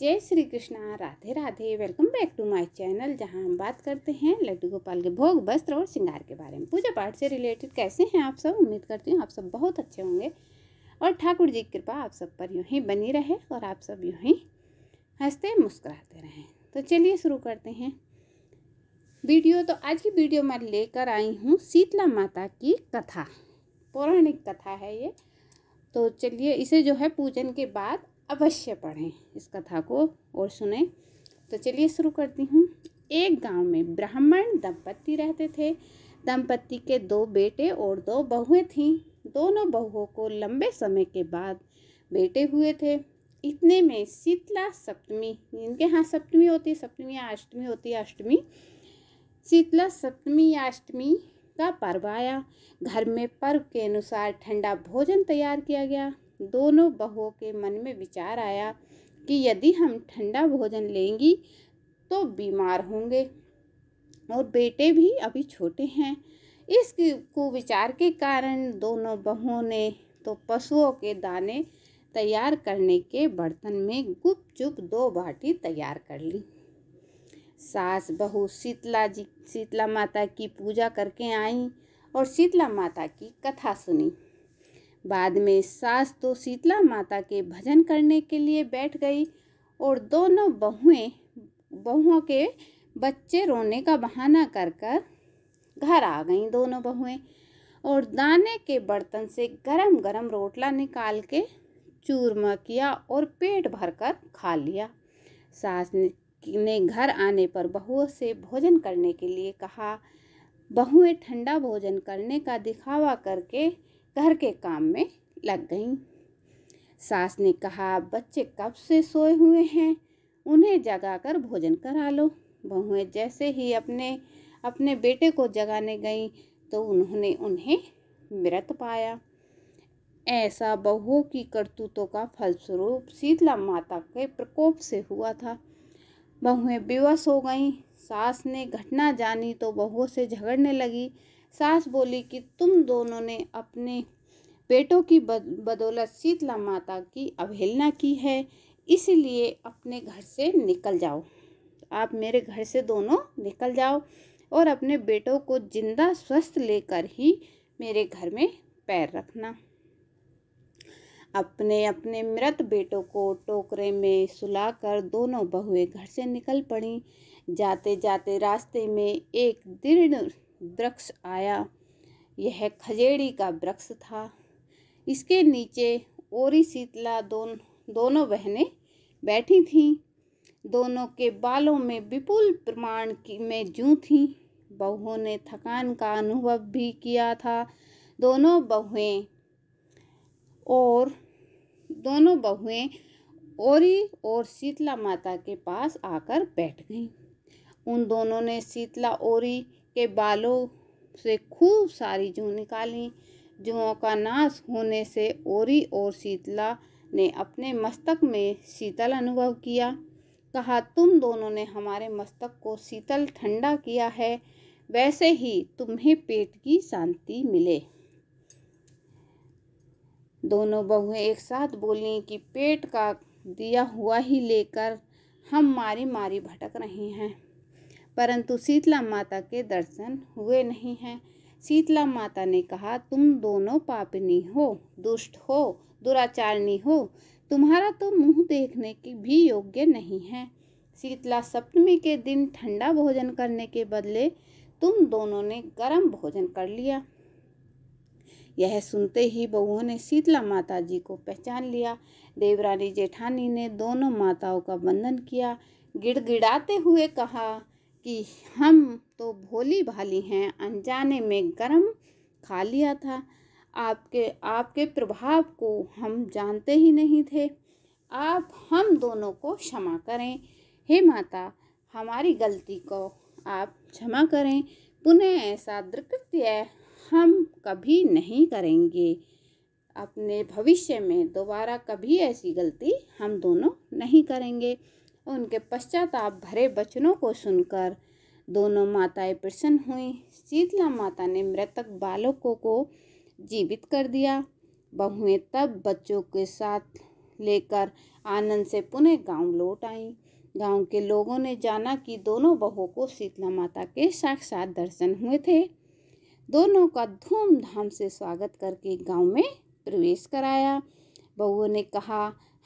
जय Shri Krishna Radhe Radhe welcome back to my channel जहां हम बात करते हैं लड्डू गोपाल के भोग वस्त्र और श्रृंगार के बारे में पूजा पाठ से रिलेटेड कैसे हैं आप सब उम्मीद करती हूँ आप सब बहुत अच्छे होंगे और ठाकुर जी की कृपा आप सब पर यूँ ही बनी रहे और आप सब यूँ ही हंसते मुस्कुराते रहें तो चलिए शुरू करते हैं वीडियो तो आज की वीडियो मैं लेकर आई हूँ शीतला माता की कथा पौराणिक कथा है ये तो चलिए इसे जो है पूजन के बाद अवश्य पढ़ें इस कथा को और सुने तो चलिए शुरू करती हूँ एक गांव में ब्राह्मण दंपत्ति रहते थे दंपत्ति के दो बेटे और दो बहुएं थीं दोनों बहुओं को लंबे समय के बाद बेटे हुए थे इतने में शीतला सप्तमी इनके यहाँ सप्तमी होती है सप्तमी या अष्टमी होती है अष्टमी शीतला सप्तमी या अष्टमी का पर्व आया घर में पर्व के अनुसार ठंडा भोजन तैयार किया गया दोनों बहुओं के मन में विचार आया कि यदि हम ठंडा भोजन लेंगी तो बीमार होंगे और बेटे भी अभी छोटे हैं इस को विचार के कारण दोनों बहुओं ने तो पशुओं के दाने तैयार करने के बर्तन में गुपचुप दो बाटी तैयार कर ली सास बहू शीतला जी शीतला माता की पूजा करके आई और शीतला माता की कथा सुनी बाद में सास तो शीतला माता के भजन करने के लिए बैठ गई और दोनों बहुएं बहुओं के बच्चे रोने का बहाना कर कर घर आ गईं दोनों बहुएं और दाने के बर्तन से गरम गरम रोटला निकाल के चूरमा किया और पेट भरकर खा लिया सास ने घर आने पर बहुओं से भोजन करने के लिए कहा बहुएं ठंडा भोजन करने का दिखावा करके घर के काम में लग गईं सास ने कहा बच्चे कब से सोए हुए हैं उन्हें जगाकर भोजन करा लो बहुएं जैसे ही अपने अपने बेटे को जगाने गईं तो उन्होंने उन्हें मृत पाया ऐसा बहुओं की करतूतों का फलस्वरूप शीतला माता के प्रकोप से हुआ था बहुएं बेवस हो गईं सास ने घटना जानी तो बहुओं से झगड़ने लगी सास बोली कि तुम दोनों ने अपने बेटों की बदौलत शीतला माता की अवहेलना की है इसलिए अपने घर से निकल जाओ आप मेरे घर से दोनों निकल जाओ और अपने बेटों को जिंदा स्वस्थ लेकर ही मेरे घर में पैर रखना अपने अपने मृत बेटों को टोकरे में सुलाकर दोनों बहुएं घर से निकल पड़ीं जाते जाते रास्ते में एक दीर्ण वृक्ष आया यह खजेड़ी का वृक्ष था इसके नीचे ओरी शीतला दोन दोनों बहनें बैठी थीं दोनों के बालों में विपुल प्रमाण की में जू थीं बहुओं ने थकान का अनुभव भी किया था दोनों बहुएं और दोनों बहुएं ओरी और शीतला माता के पास आकर बैठ गईं उन दोनों ने शीतला ओरी के बालों से खूब सारी जू निकाली जुओं का नाश होने से ओरी और शीतला ने अपने मस्तक में शीतल अनुभव किया कहा तुम दोनों ने हमारे मस्तक को शीतल ठंडा किया है वैसे ही तुम्हें पेट की शांति मिले दोनों बहुएं एक साथ बोलीं कि पेट का दिया हुआ ही लेकर हम मारी मारी भटक रहे हैं परंतु शीतला माता के दर्शन हुए नहीं हैं शीतला माता ने कहा तुम दोनों पापिनी हो दुष्ट हो दुराचारिणी हो तुम्हारा तो मुंह देखने की भी योग्य नहीं है शीतला सप्तमी के दिन ठंडा भोजन करने के बदले तुम दोनों ने गर्म भोजन कर लिया यह सुनते ही बहुओं ने शीतला माता जी को पहचान लिया देवरानी जेठानी ने दोनों माताओं का वंदन किया गिड़गिड़ाते हुए कहा कि हम तो भोली भाली हैं अनजाने में गर्म खा लिया था आपके आपके प्रभाव को हम जानते ही नहीं थे आप हम दोनों को क्षमा करें हे माता हमारी गलती को आप क्षमा करें पुनः ऐसा दृकृत्य हम कभी नहीं करेंगे अपने भविष्य में दोबारा कभी ऐसी गलती हम दोनों नहीं करेंगे उनके पश्चाताप भरे बचनों को सुनकर दोनों माताएं प्रसन्न हुईं शीतला माता ने मृतक बालकों को जीवित कर दिया बहुएं तब बच्चों के साथ लेकर आनंद से पुनः गांव लौट आईं गांव के लोगों ने जाना कि दोनों बहुओं को शीतला माता के साक्षात दर्शन हुए थे दोनों का धूमधाम से स्वागत करके गांव में प्रवेश कराया बहुओं ने कहा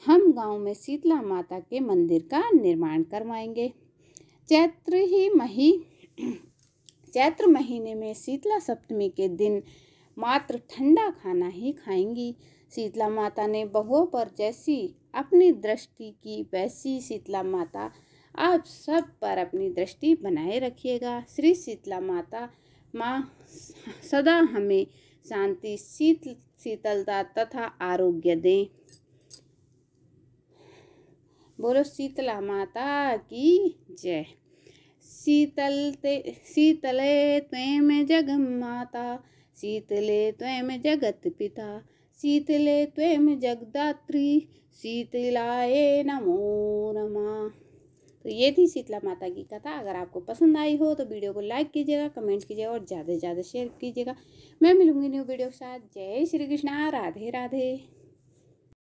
हम गांव में शीतला माता के मंदिर का निर्माण करवाएंगे चैत्र ही मही चैत्र महीने में शीतला सप्तमी के दिन मात्र ठंडा खाना ही खाएंगी शीतला माता ने बहुओं पर जैसी अपनी दृष्टि की वैसी शीतला माता आप सब पर अपनी दृष्टि बनाए रखिएगा श्री शीतला माता माँ सदा हमें शांति शीतल शीतलता तथा आरोग्य दें बोलो शीतला माता की जय शीतल ते शीतले त्वेम जग माता शीतले त्वेम जगत पिता शीतले त्वेम जगदात्री शीतलाए नमो नमा तो ये थी शीतला माता की कथा अगर आपको पसंद आई हो तो वीडियो को लाइक कीजिएगा कमेंट कीजिएगा और ज़्यादा से ज़्यादा शेयर कीजिएगा मैं मिलूंगी न्यू वीडियो के साथ जय श्री कृष्णा राधे राधे